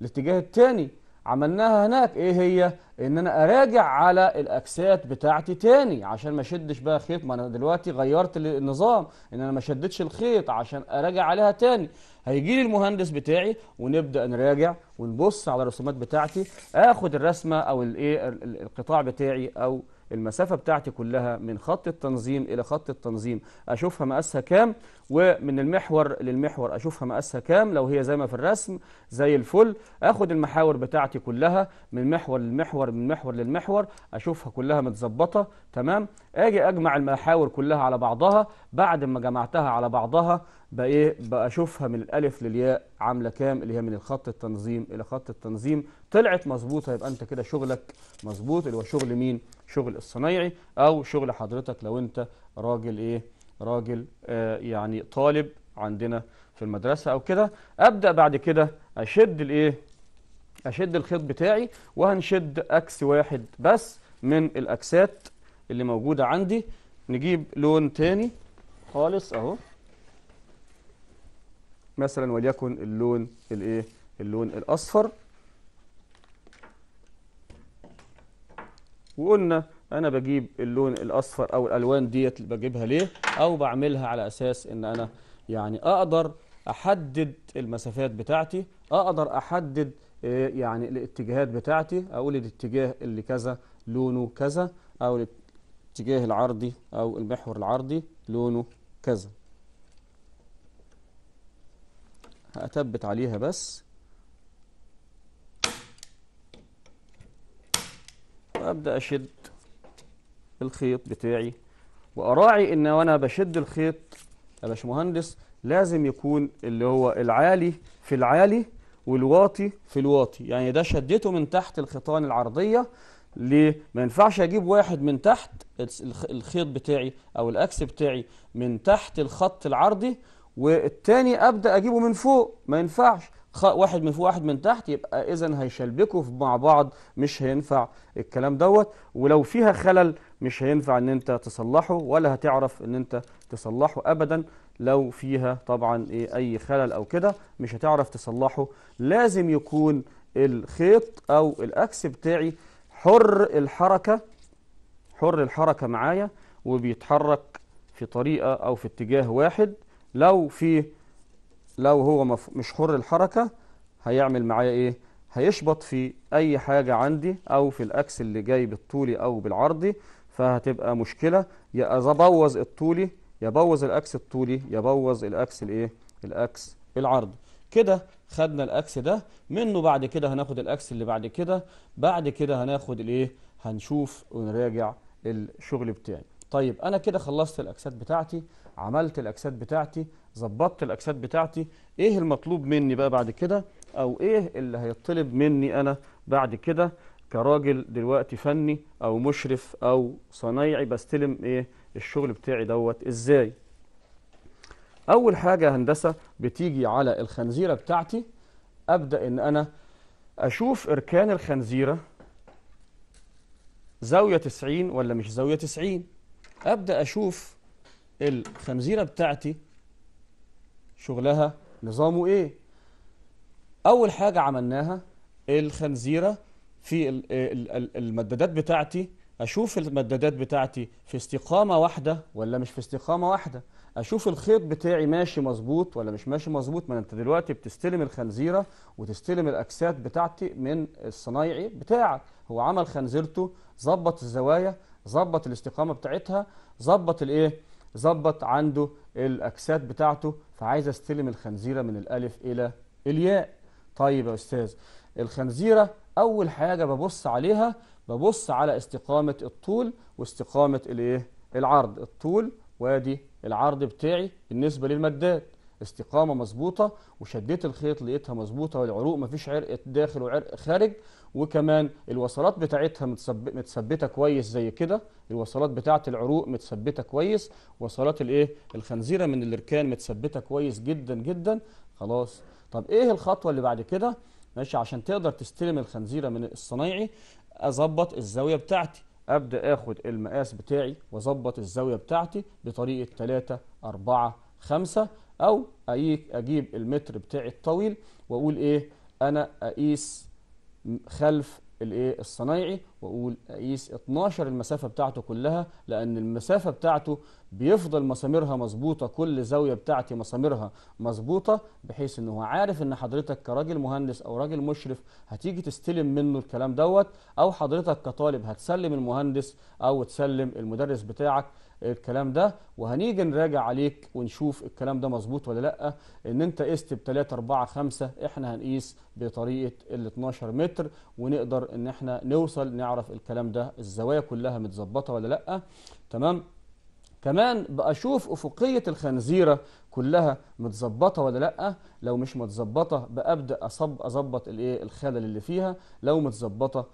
الاتجاه الثاني عملناها هناك ايه هي ان انا اراجع على الاكسات بتاعتي تاني عشان ما شدش بقى خيط ما انا دلوقتي غيرت النظام ان انا ما شدتش الخيط عشان اراجع عليها تاني هيجي لي المهندس بتاعي ونبدا نراجع ونبص على الرسومات بتاعتي اخد الرسمه او الايه القطاع بتاعي او المسافة بتاعتي كلها من خط التنظيم إلى خط التنظيم أشوفها مقاسها كام ومن المحور للمحور أشوفها مقاسها كام لو هي زي ما في الرسم زي الفل أخد المحاور بتاعتي كلها من محور للمحور من محور للمحور أشوفها كلها متظبطة تمام أجي أجمع المحاور كلها على بعضها بعد ما جمعتها على بعضها بقى ايه بقى اشوفها من الالف للياء عامله كام اللي هي من الخط التنظيم الى خط التنظيم طلعت مظبوطه يبقى انت كده شغلك مظبوط اللي هو شغل مين شغل الصنايعي او شغل حضرتك لو انت راجل ايه راجل آه يعني طالب عندنا في المدرسه او كده ابدا بعد كده اشد الايه اشد الخيط بتاعي وهنشد اكس واحد بس من الاكسات اللي موجوده عندي نجيب لون تاني خالص اهو مثلا وليكن اللون الايه اللون الاصفر وقلنا انا بجيب اللون الاصفر او الالوان ديت بجيبها ليه او بعملها على اساس ان انا يعني اقدر احدد المسافات بتاعتي اقدر احدد آه، يعني الاتجاهات بتاعتي اقول الاتجاه اللي كذا لونه كذا او الاتجاه العرضي او المحور العرضي لونه كذا هأثبت عليها بس وأبدأ أشد الخيط بتاعي وأراعي إن وأنا بشد الخيط يا باشمهندس لازم يكون اللي هو العالي في العالي والواطي في الواطي يعني ده شديته من تحت الخيطان العرضية ليه؟ ما ينفعش اجيب واحد من تحت الخيط بتاعي او الاكس بتاعي من تحت الخط العرضي والتاني أبدأ أجيبه من فوق ما ينفعش واحد من فوق واحد من تحت يبقى إذا هيشلبكوا مع بعض مش هينفع الكلام دوت ولو فيها خلل مش هينفع ان انت تصلحه ولا هتعرف ان انت تصلحه ابدا لو فيها طبعا ايه اي خلل او كده مش هتعرف تصلحه لازم يكون الخيط او الاكس بتاعي حر الحركة حر الحركة معايا وبيتحرك في طريقة او في اتجاه واحد لو في لو هو مش حر الحركة هيعمل معايا ايه هيشبط في اي حاجة عندي او في الاكس اللي جاي بالطولي او بالعرضي فهتبقى مشكلة يا ابوظ الطولي يا يبوظ الاكس الطولي يا يبوظ الاكس الايه الاكس العرضي كده خدنا الاكس ده منه بعد كده هناخد الاكس اللي بعد كده بعد كده هناخد الايه هنشوف ونراجع الشغل بتاعي طيب انا كده خلصت الاكسات بتاعتي عملت الاكسات بتاعتي ظبطت الاكسات بتاعتي ايه المطلوب مني بقى بعد كده او ايه اللي هيطلب مني انا بعد كده كراجل دلوقتي فني او مشرف او صنايعي بستلم ايه الشغل بتاعي دوت ازاي اول حاجه هندسه بتيجي على الخنزيره بتاعتي ابدا ان انا اشوف اركان الخنزيره زاويه 90 ولا مش زاويه 90 أبدأ أشوف الخنزيرة بتاعتي شغلها نظامه إيه أول حاجة عملناها الخنزيرة في المدادات بتاعتي أشوف المدادات بتاعتي في استقامة واحدة ولا مش في استقامة واحدة أشوف الخيط بتاعي ماشي مظبوط ولا مش ماشي مظبوط ما أنت دلوقتي بتستلم الخنزيرة وتستلم الأكسات بتاعتي من الصنايعي بتاعك هو عمل خنزيرته ظبط الزوايا ظبط الاستقامه بتاعتها ظبط الايه ظبط عنده الاكسات بتاعته فعايز استلم الخنزيره من الالف الى الياء طيب يا استاذ الخنزيره اول حاجه ببص عليها ببص على استقامه الطول واستقامه الايه العرض الطول وادي العرض بتاعي بالنسبه للمداد استقامه مظبوطه وشديت الخيط لقيتها مظبوطه والعروق مفيش عرق داخل وعرق خارج وكمان الوصلات بتاعتها متثبته كويس زي كده الوصلات بتاعه العروق متثبته كويس وصلات الايه الخنزيره من الاركان متثبته كويس جدا جدا خلاص طب ايه الخطوه اللي بعد كده ماشي عشان تقدر تستلم الخنزيره من الصنايعي اظبط الزاويه بتاعتي ابدا اخد المقاس بتاعي واظبط الزاويه بتاعتي بطريقه 3 4 5 او اجيب المتر بتاعي الطويل واقول ايه انا اقيس خلف الايه الصنايعي واقول اقيس 12 المسافه بتاعته كلها لان المسافه بتاعته بيفضل مساميرها مظبوطه كل زاويه بتاعتي مساميرها مظبوطه بحيث ان هو عارف ان حضرتك كراجل مهندس او راجل مشرف هتيجي تستلم منه الكلام دوت او حضرتك كطالب هتسلم المهندس او تسلم المدرس بتاعك الكلام ده وهنيجي نراجع عليك ونشوف الكلام ده مظبوط ولا لا ان انت قست ب 3 4 5 احنا هنقيس بطريقه ال 12 متر ونقدر ان احنا نوصل نعرف الكلام ده الزوايا كلها متظبطه ولا لا تمام كمان بأشوف أفقية الخنزيرة كلها متظبطة ولا لأ لو مش متظبطة بأبدأ أصب أظبط الإيه الخلل اللي فيها لو متظبطة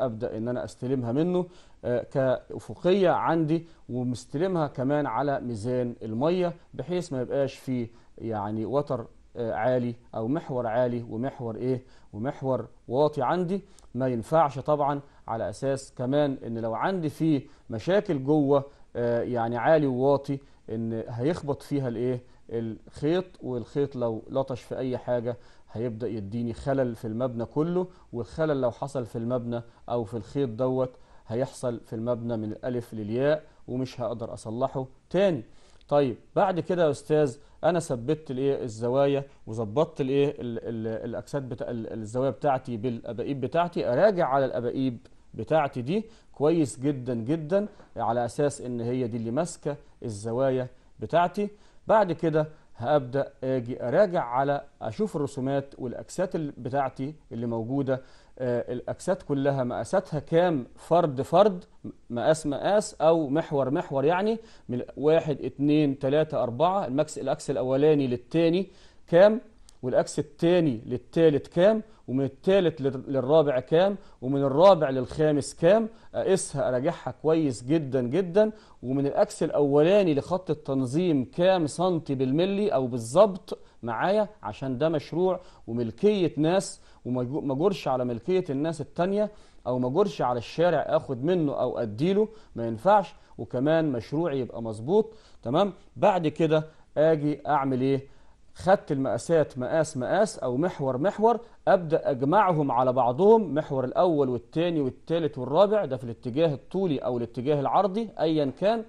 ابدا ان انا استلمها منه آه، كافقيه عندي ومستلمها كمان على ميزان الميه بحيث ما يبقاش في يعني وتر آه، عالي او محور عالي ومحور ايه ومحور واطي عندي ما ينفعش طبعا على اساس كمان ان لو عندي في مشاكل جوه آه، يعني عالي وواطي ان هيخبط فيها الايه الخيط والخيط لو لطش في اي حاجه هيبدأ يديني خلل في المبنى كله والخلل لو حصل في المبنى أو في الخيط دوت هيحصل في المبنى من الألف للياء ومش هقدر أصلحه تاني طيب بعد كده يا أستاذ أنا ثبتت الايه الزوايا وظبطت الايه الاكسات بتا... الزوايا بتاعتي بالأباقيب بتاعتي أراجع على الأباقيب بتاعتي دي كويس جدا جدا على أساس إن هي دي اللي ماسكة الزوايا بتاعتي بعد كده هأبدأ أجي أراجع على أشوف الرسومات والأكسات بتاعتي اللي موجودة آه، الأكسات كلها مقاساتها كام فرد فرد مقاس مقاس أو محور محور يعني من واحد اتنين تلاتة أربعة الماكس الأكس الأولاني للتاني كام والأكس الثاني للثالث كام ومن الثالث للرابع كام ومن الرابع للخامس كام أقيسها أراجعها كويس جدا جدا ومن الأكس الأولاني لخط التنظيم كام سنتي بالملي أو بالظبط معايا عشان ده مشروع وملكية ناس وما جورش على ملكية الناس الثانيه أو ما جورش على الشارع آخد منه أو أديله ما ينفعش وكمان مشروعي يبقى مظبوط تمام بعد كده أجي أعمل إيه خدت المقاسات مقاس مقاس أو محور محور أبدأ أجمعهم على بعضهم محور الأول والثاني والثالث والرابع ده في الاتجاه الطولي أو الاتجاه العرضي أيا كان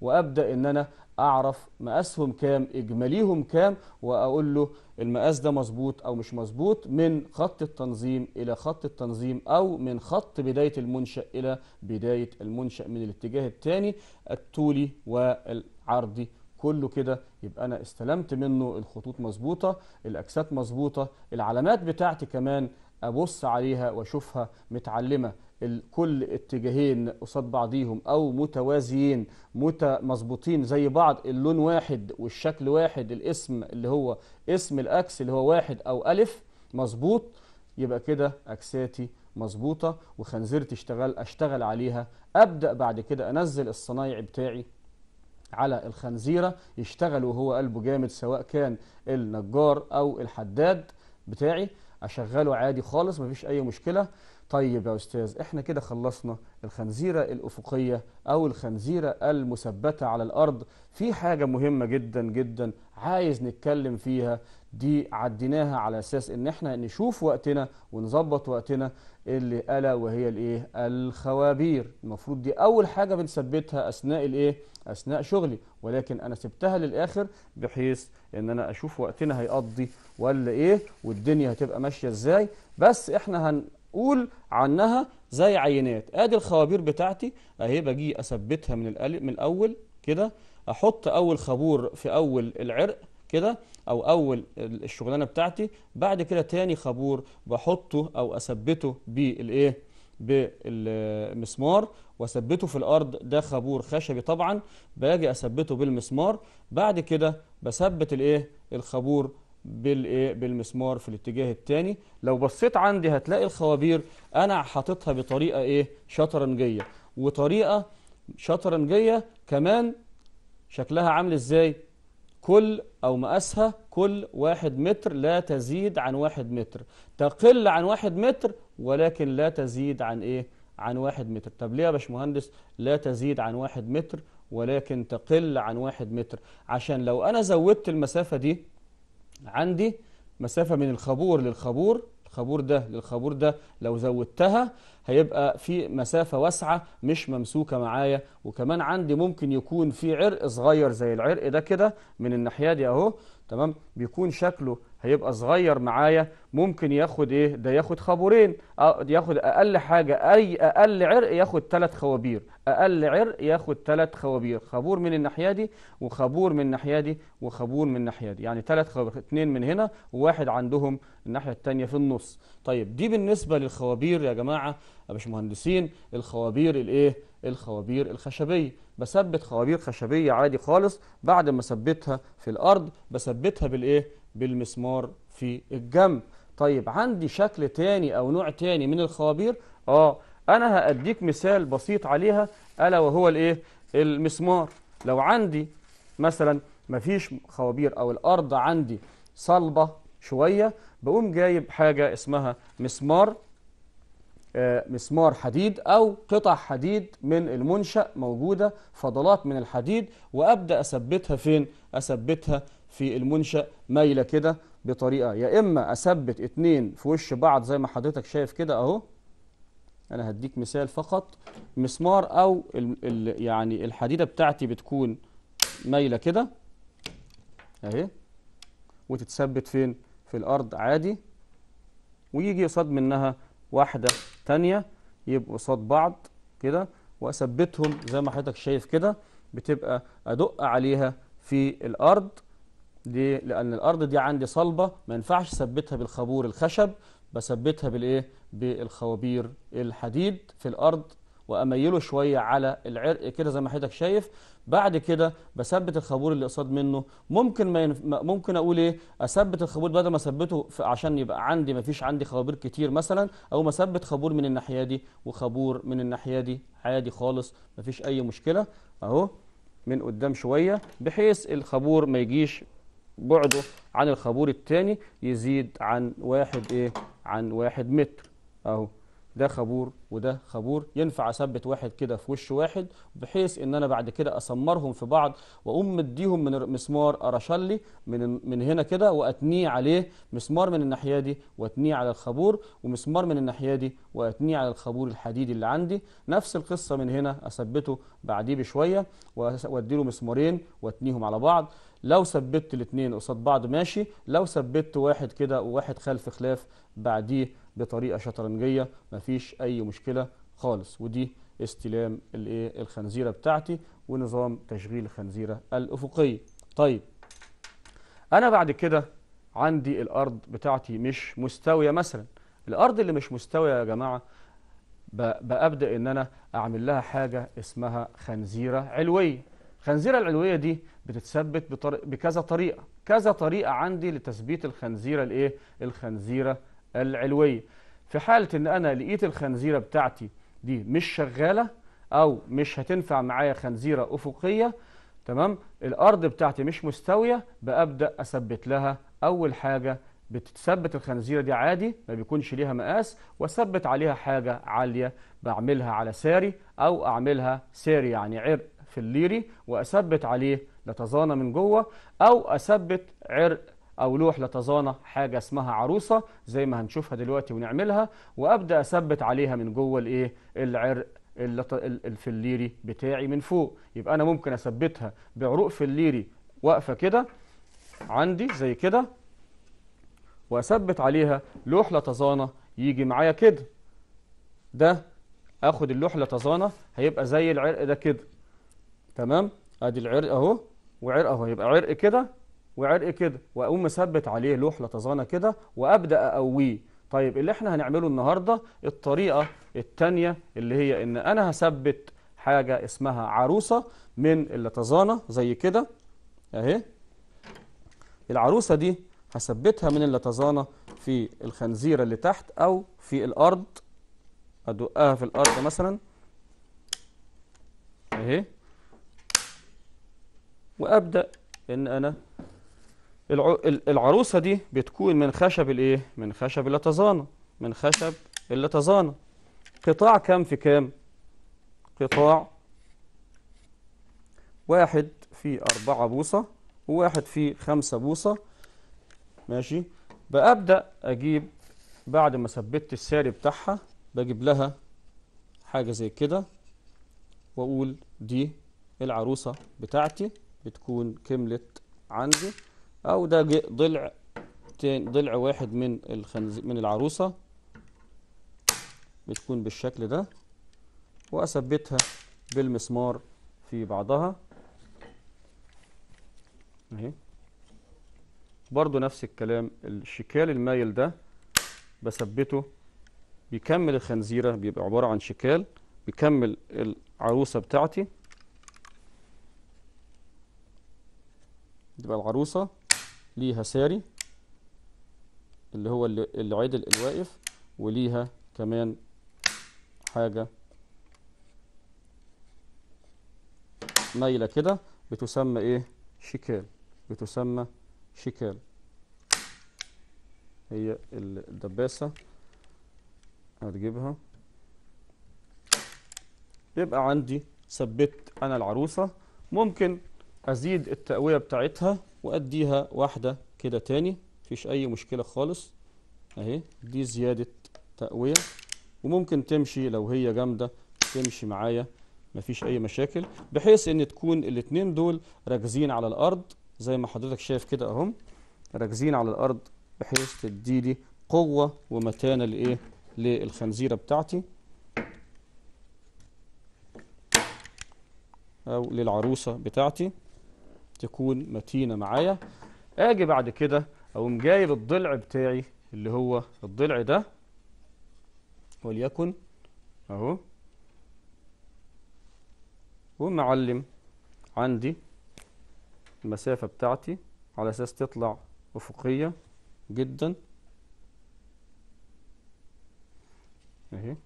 وأبدأ إن أنا أعرف مقاسهم كام إجماليهم كام وأقول له المقاس ده مظبوط أو مش مظبوط من خط التنظيم إلى خط التنظيم أو من خط بداية المنشأ إلى بداية المنشأ من الاتجاه الثاني الطولي والعرضي كله كده يبقى انا استلمت منه الخطوط مظبوطه الاكسات مظبوطه العلامات بتاعتي كمان ابص عليها واشوفها متعلمه كل اتجاهين قصاد بعضيهم او متوازيين مظبوطين زي بعض اللون واحد والشكل واحد الاسم اللي هو اسم الاكس اللي هو واحد او الف مظبوط يبقى كده اكساتي مظبوطه وخنزيرتي اشتغل اشتغل عليها ابدا بعد كده انزل الصنايعي بتاعي على الخنزيرة يشتغل وهو قلبه جامد سواء كان النجار أو الحداد بتاعي أشغله عادي خالص مفيش أي مشكلة طيب يا أستاذ إحنا كده خلصنا الخنزيرة الأفقية أو الخنزيرة المثبتة على الأرض في حاجة مهمة جدا جدا عايز نتكلم فيها دي عديناها على اساس ان احنا نشوف وقتنا ونظبط وقتنا اللي الا وهي الايه الخوابير المفروض دي اول حاجه بنثبتها اثناء الايه اثناء شغلي ولكن انا سبتها للاخر بحيث ان انا اشوف وقتنا هيقضي ولا ايه والدنيا هتبقى ماشيه ازاي بس احنا هنقول عنها زي عينات ادي الخوابير بتاعتي اهي بجي اثبتها من من الاول كده احط اول خابور في اول العرق كده او اول الشغلانه بتاعتي بعد كده تاني خابور بحطه او اثبته بالايه بالمسمار واثبته في الارض ده خابور خشبي طبعا باجي اثبته بالمسمار بعد كده بثبت الايه الخابور بالايه بالمسمار في الاتجاه الثاني لو بصيت عندي هتلاقي الخوابير انا حاططها بطريقه ايه شطرنجيه وطريقه شطرنجيه كمان شكلها عامل ازاي كل أو مقاسها كل واحد متر لا تزيد عن واحد متر تقل عن واحد متر ولكن لا تزيد عن إيه؟ عن واحد متر طب ليه يا باشمهندس لا تزيد عن واحد متر ولكن تقل عن واحد متر عشان لو أنا زودت المسافة دي عندي مسافة من الخبور للخبور الخابور ده للخابور ده لو زودتها هيبقى في مسافة واسعة مش ممسوكة معايا وكمان عندي ممكن يكون في عرق صغير زي العرق ده كده من الناحية دي اهو تمام بيكون شكله هيبقى صغير معايا ممكن ياخد ايه ده ياخد خابورين ياخد اقل حاجه اي اقل عرق ياخد ثلاث خوابير اقل عرق ياخد ثلاث خوابير خابور من الناحيه دي وخابور من الناحيه دي وخابور من الناحيه دي يعني ثلاث خوابير اثنين من هنا وواحد عندهم الناحيه الثانيه في النص طيب دي بالنسبه للخوابير يا جماعه يا باشمهندسين الخوابير الايه الخوابير الخشبيه بثبت خوابير خشبيه عادي خالص بعد ما ثبتها في الارض بثبتها بالايه بالمسمار في الجنب طيب عندي شكل تاني أو نوع تاني من الخوابير آه أنا هأديك مثال بسيط عليها ألا وهو الإيه المسمار لو عندي مثلا مفيش خوابير أو الأرض عندي صلبة شوية بقوم جايب حاجة اسمها مسمار آه مسمار حديد أو قطع حديد من المنشأ موجودة فضلات من الحديد وأبدأ أثبتها فين؟ أثبتها في المنشأ مايلة كده بطريقة يا إما أثبت اتنين في وش بعض زي ما حضرتك شايف كده أهو أنا هديك مثال فقط مسمار أو الـ الـ يعني الحديدة بتاعتي بتكون مايلة كده أهي وتتثبت فين في الأرض عادي ويجي قصاد منها واحدة تانية يبقوا قصاد بعض كده وأثبتهم زي ما حضرتك شايف كده بتبقى أدق عليها في الأرض ليه؟ لأن الأرض دي عندي صلبة ما ينفعش أثبتها بالخابور الخشب بثبتها بالإيه؟ بالخوابير الحديد في الأرض وأميله شوية على العرق كده زي ما حضرتك شايف بعد كده بثبت الخابور اللي قصاد منه ممكن ما ينف... ممكن اقول ايه اثبت الخابور بدل ما اثبته عشان يبقى عندي ما فيش عندي خوابير كتير مثلا او ما اثبت خابور من الناحيه دي وخابور من الناحيه دي عادي خالص ما فيش اي مشكله اهو من قدام شويه بحيث الخابور ما يجيش بعده عن الخابور الثاني يزيد عن واحد ايه عن واحد متر اهو ده خبور وده خبور ينفع اثبت واحد كده في وش واحد بحيث ان انا بعد كده اسمرهم في بعض واقوم مديهم من مسمار ارشلي من من هنا كده واتنيه عليه مسمار من الناحيه دي واتنيه على الخبور ومسمار من الناحيه دي واتنيه على الخبور الحديدي اللي عندي نفس القصه من هنا اثبته بعديه بشويه واديله مسمارين واتنيهم على بعض لو ثبتت الاثنين قصاد بعض ماشي لو ثبتت واحد كده وواحد خلف خلاف بعديه بطريقه شطرنجيه مفيش اي مشكله خالص ودي استلام الايه الخنزيره بتاعتي ونظام تشغيل الخنزيره الافقيه طيب انا بعد كده عندي الارض بتاعتي مش مستويه مثلا الارض اللي مش مستويه يا جماعه بابدا ان انا اعمل لها حاجه اسمها خنزيره علويه الخنزيره العلويه دي بتتثبت بكذا طريقه كذا طريقه عندي لتثبيت الخنزيره الايه الخنزيره العلوية في حالة ان انا لقيت الخنزيرة بتاعتي دي مش شغالة او مش هتنفع معايا خنزيرة افقية تمام الارض بتاعتي مش مستوية بأبدأ اثبت لها اول حاجة بتتثبت الخنزيره دي عادي ما بيكونش ليها مقاس واثبت عليها حاجه عاليه بعملها على ساري او اعملها ساري يعني عرق في الليري واثبت عليه لتظانة من جوه او اثبت عرق او لوح لطزانة حاجه اسمها عروسه زي ما هنشوفها دلوقتي ونعملها وابدا اثبت عليها من جوه الايه العرق الفليري بتاعي من فوق يبقى انا ممكن اثبتها بعروق فليري واقفه كده عندي زي كده واثبت عليها لوح لطزانة يجي معايا كده ده اخد اللوح لطزانة هيبقى زي العرق ده كده تمام ادي العرق اهو وعرق اهو يبقى عرق كده وعرق كده واقوم مثبت عليه لوح لطزانه كده وابدا اقويه طيب اللي احنا هنعمله النهارده الطريقه الثانيه اللي هي ان انا هثبت حاجه اسمها عروسه من اللطزانه زي كده اهي العروسه دي هثبتها من اللطزانه في الخنزيره اللي تحت او في الارض ادقها في الارض مثلا اهي وابدا ان انا العروسة دي بتكون من خشب الايه من خشب اللتزانة من خشب اللتزانة قطاع كام في كام قطاع واحد في أربعة بوصة وواحد في خمسة بوصة ماشي بأبدأ أجيب بعد ما ثبتت الساري بتاعها بجيب لها حاجة زي كده وأقول دي العروسة بتاعتي بتكون كملت عندي او ده ضلع تاني ضلع واحد من الخنز... من العروسه بتكون بالشكل ده واثبتها بالمسمار في بعضها اهي برضو نفس الكلام الشكال المايل ده بثبته بيكمل الخنزيره بيبقى عباره عن شكال بيكمل العروسه بتاعتي تبقى العروسه ليها ساري اللي هو العدل الواقف وليها كمان حاجة مايلة كده بتسمى ايه شكال بتسمى شكال هي الدباسة هتجيبها يبقى عندي ثبت انا العروسة ممكن ازيد التقوية بتاعتها وأديها واحدة كده تاني مفيش أي مشكلة خالص أهي دي زيادة تقوية وممكن تمشي لو هي جامدة تمشي معايا مفيش أي مشاكل بحيث إن تكون الاتنين دول راكزين على الأرض زي ما حضرتك شايف كده أهم راكزين على الأرض بحيث تديلي قوة ومتانة لإيه للخنزيرة بتاعتي أو للعروسة بتاعتي تكون متينة معايا اجي بعد كده اقوم جايب الضلع بتاعي اللي هو الضلع ده وليكن اهو ومعلم عندي المسافة بتاعتي على اساس تطلع افقية جدا اهي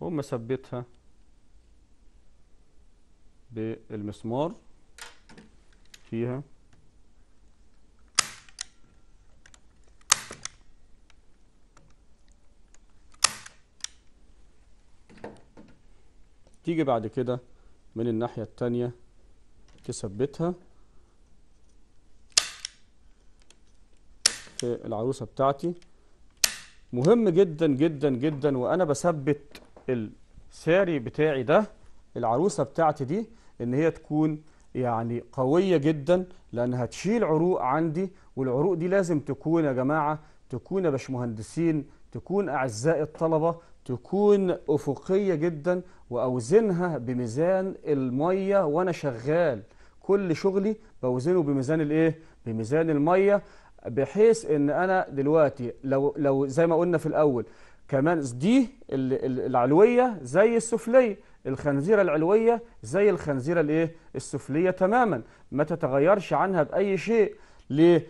ومثبتها بالمسمار فيها تيجي بعد كده من الناحية التانية تثبتها في العروسة بتاعتي مهم جدا جدا جدا وانا بثبت الساري بتاعي ده العروسة بتاعتي دي ان هي تكون يعني قوية جدا لأنها تشيل عروق عندي والعروق دي لازم تكون يا جماعة تكون يا مهندسين تكون أعزائي الطلبة تكون أفقية جدا وأوزنها بميزان المية وأنا شغال كل شغلي بوزنه بميزان الإيه؟ بميزان المية بحيث إن أنا دلوقتي لو لو زي ما قلنا في الأول كمان دي العلوية زي السفلية الخنزيرة العلوية زي الخنزيرة الايه السفلية تماما ما تتغيرش عنها بأي شيء ليه؟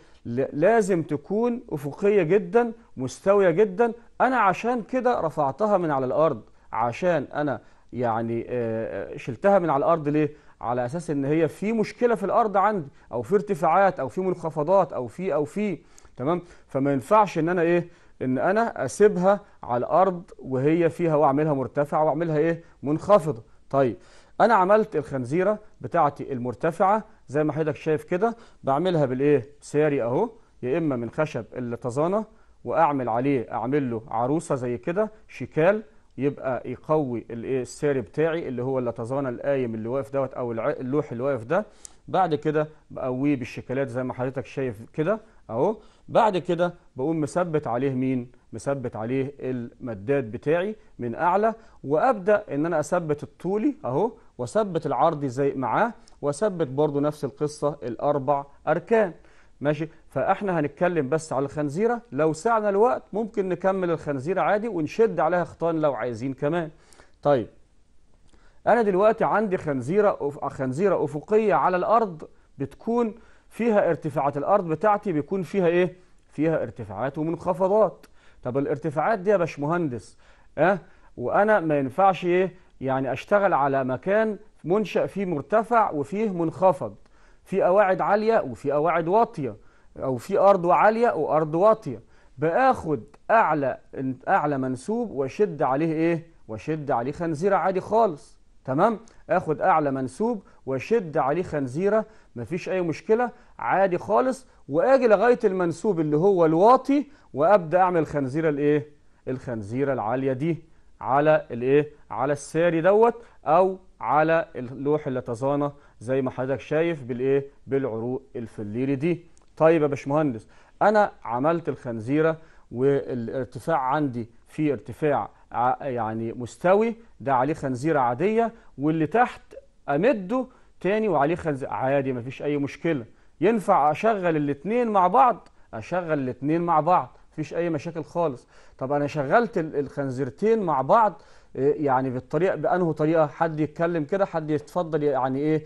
لازم تكون أفقية جدا مستوية جدا أنا عشان كده رفعتها من على الأرض عشان أنا يعني آه، آه، شلتها من على الأرض ليه؟ على أساس إن هي في مشكلة في الأرض عندي أو في ارتفاعات أو في منخفضات أو في أو في تمام؟ فما ينفعش إن أنا إيه؟ ان انا اسيبها على الارض وهي فيها واعملها مرتفعه واعملها ايه منخفضه طيب انا عملت الخنزيره بتاعتي المرتفعه زي ما حضرتك شايف كده بعملها بالايه ساري اهو يا اما من خشب الطزانه واعمل عليه اعمل له عروسه زي كده شكال يبقى يقوي الايه الساري بتاعي اللي هو اللطزانه القايم اللي واقف دوت او اللوح اللي واقف ده بعد كده بقويه بالشكالات زي ما حضرتك شايف كده اهو بعد كده بقوم مثبت عليه مين مثبت عليه المداد بتاعي من اعلى وابدا ان انا اثبت الطولي اهو واثبت العرضي زي معاه واثبت برضو نفس القصه الاربع اركان ماشي فاحنا هنتكلم بس على الخنزيره لو سعنا الوقت ممكن نكمل الخنزيره عادي ونشد عليها خطان لو عايزين كمان طيب انا دلوقتي عندي خنزيره أف... خنزيره افقيه على الارض بتكون فيها ارتفاعات الارض بتاعتي بيكون فيها ايه فيها ارتفاعات ومنخفضات طب الارتفاعات دي يا باشمهندس اه وانا ما ينفعش ايه يعني اشتغل على مكان منشأ فيه مرتفع وفيه منخفض في قواعد عاليه وفي قواعد واطيه او في ارض عاليه وارض واطيه باخد اعلى اعلى منسوب واشد عليه ايه واشد عليه خنزير عادي خالص تمام اخد اعلى منسوب واشد عليه خنزيره مفيش اي مشكله عادي خالص واجي لغايه المنسوب اللي هو الواطي وابدا اعمل خنزيره الايه الخنزيره العاليه دي على الايه على الساري دوت او على اللوح اللي زي ما حضرتك شايف بالايه بالعروق الفليري دي طيب يا باشمهندس انا عملت الخنزيره والارتفاع عندي في ارتفاع يعني مستوي ده عليه خنزيرة عادية واللي تحت أمده تاني وعليه خنزيرة عادي مفيش أي مشكلة ينفع أشغل الاثنين مع بعض أشغل الاثنين مع بعض مفيش أي مشاكل خالص طب أنا شغلت الخنزيرتين مع بعض آه، يعني بالطريقه بانه طريقه حد يتكلم كده حد يتفضل يعني ايه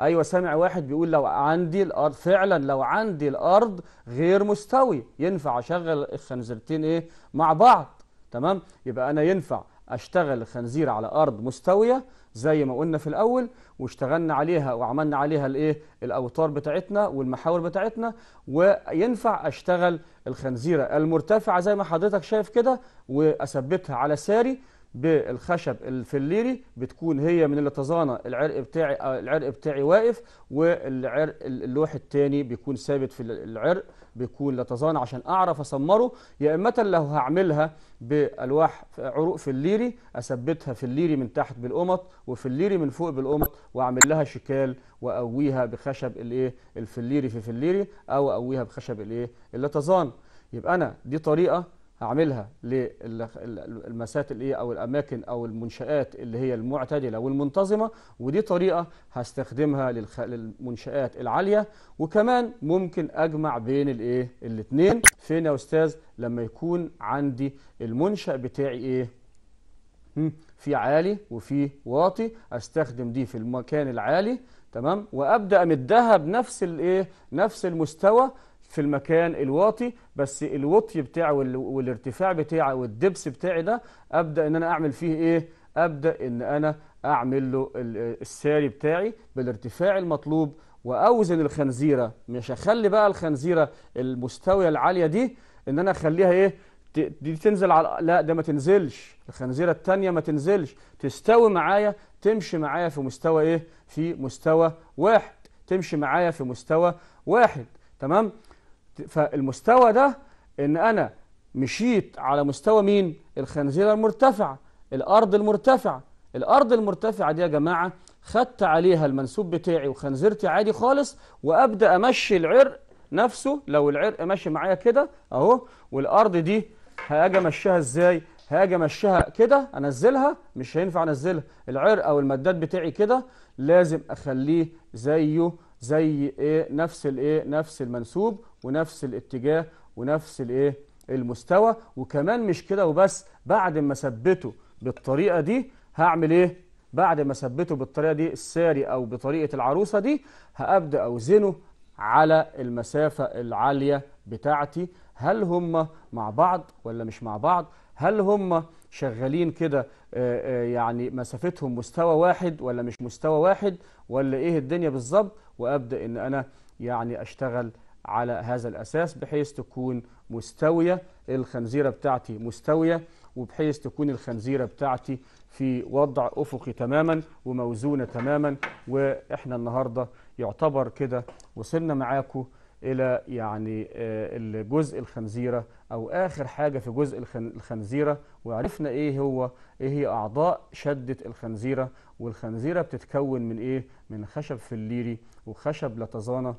ايوه سامع واحد بيقول لو عندي الارض فعلا لو عندي الارض غير مستوي ينفع اشغل الخنزيرتين ايه مع بعض تمام يبقى انا ينفع اشتغل الخنزير على ارض مستويه زي ما قلنا في الاول واشتغلنا عليها وعملنا عليها الايه الاوتار بتاعتنا والمحاور بتاعتنا وينفع اشتغل الخنزيره المرتفعه زي ما حضرتك شايف كده واثبتها على ساري بالخشب الفليري بتكون هي من الاتزانه العرق بتاعي العرق بتاعي واقف والعرق اللوح الثاني بيكون ثابت في العرق بيكون لتزانه عشان اعرف اسمره يا اما لو هعملها بالواح عروق فليري اثبتها فليري من تحت بالقمط وفليري من فوق بالقمط واعمل لها شكال واقويها بخشب الايه الفليري في فليري او اقويها بخشب الايه اللتزان يبقى انا دي طريقه اعملها للمسات الايه او الاماكن او المنشات اللي هي المعتدله والمنتظمه ودي طريقه هستخدمها للمنشات العاليه وكمان ممكن اجمع بين الايه الاثنين فين يا استاذ لما يكون عندي المنشا بتاعي ايه في عالي وفي واطي استخدم دي في المكان العالي تمام وابدا امدها بنفس الايه نفس المستوى في المكان الواطي بس الوطي بتاعه والارتفاع بتاعه والدبس بتاعي ده ابدا ان انا اعمل فيه ايه ابدا ان انا اعمل له الساري بتاعي بالارتفاع المطلوب واوزن الخنزيره مش اخلي بقى الخنزيره المستويه العاليه دي ان انا اخليها ايه دي تنزل على لا ده ما تنزلش الخنزيره الثانيه ما تنزلش تستوي معايا تمشي معايا في مستوى ايه في مستوى واحد تمشي معايا في مستوى واحد تمام فالمستوى ده ان انا مشيت على مستوى مين الخنزيره المرتفعه الارض المرتفعه الارض المرتفعه دي يا جماعه خدت عليها المنسوب بتاعي وخنزيرتي عادي خالص وابدا امشي العرق نفسه لو العرق ماشي معايا كده اهو والارض دي هاجي امشيها ازاي هاجي امشيها كده انزلها مش هينفع انزلها العرق او المداد بتاعي كده لازم اخليه زيه زي ايه نفس الايه نفس المنسوب ونفس الاتجاه ونفس الايه المستوى وكمان مش كده وبس بعد ما ثبته بالطريقه دي هعمل ايه بعد ما ثبته بالطريقه دي الساري او بطريقه العروسه دي هابدا اوزنه على المسافه العاليه بتاعتي هل هم مع بعض ولا مش مع بعض هل هم شغالين كده آه، آه، يعني مسافتهم مستوى واحد ولا مش مستوى واحد ولا ايه الدنيا بالظبط وابدا ان انا يعني اشتغل على هذا الأساس بحيث تكون مستوية الخنزيرة بتاعتي مستوية وبحيث تكون الخنزيرة بتاعتي في وضع أفقي تماما وموزونة تماما وإحنا النهاردة يعتبر كده وصلنا معاكم إلى يعني آه، الجزء الخنزيرة أو آخر حاجة في جزء الخنزيرة وعرفنا إيه هو إيه هي أعضاء شدة الخنزيرة والخنزيرة بتتكون من إيه من خشب فليري وخشب لتزانة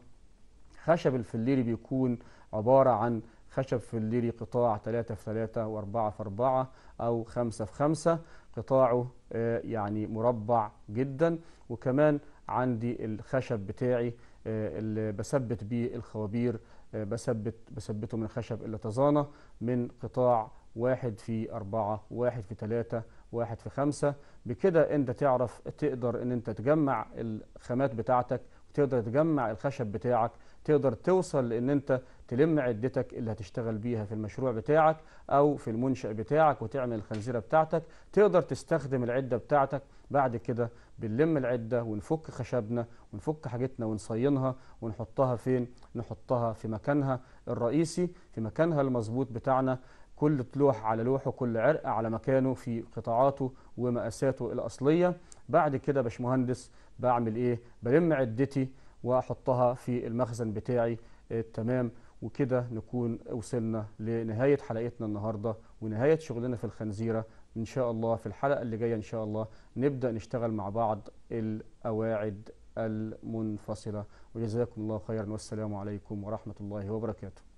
خشب الفليري بيكون عبارة عن خشب فليري قطاع 3 في 3 و4 في 4 أو 5 في 5 قطاعه آه، يعني مربع جدا وكمان عندي الخشب بتاعي آه، اللي بثبت بيه الخوابير آه، بثبت بثبته من خشب اللتزانة من قطاع واحد في أربعة واحد في 3 واحد في خمسة بكده أنت تعرف تقدر أن أنت تجمع الخامات بتاعتك وتقدر تجمع الخشب بتاعك تقدر توصل لان انت تلم عدتك اللي هتشتغل بيها في المشروع بتاعك او في المنشأ بتاعك وتعمل الخنزيره بتاعتك تقدر تستخدم العده بتاعتك بعد كده بنلم العده ونفك خشبنا ونفك حاجتنا ونصينها ونحطها فين نحطها في مكانها الرئيسي في مكانها المظبوط بتاعنا كل لوح على لوحه كل عرق على مكانه في قطاعاته ومقاساته الاصليه بعد كده يا باشمهندس بعمل ايه بلم عدتي واحطها في المخزن بتاعي آه، تمام وكده نكون وصلنا لنهايه حلقتنا النهارده ونهايه شغلنا في الخنزيره ان شاء الله في الحلقه اللي جايه ان شاء الله نبدا نشتغل مع بعض القواعد المنفصله وجزاكم الله خيرا والسلام عليكم ورحمه الله وبركاته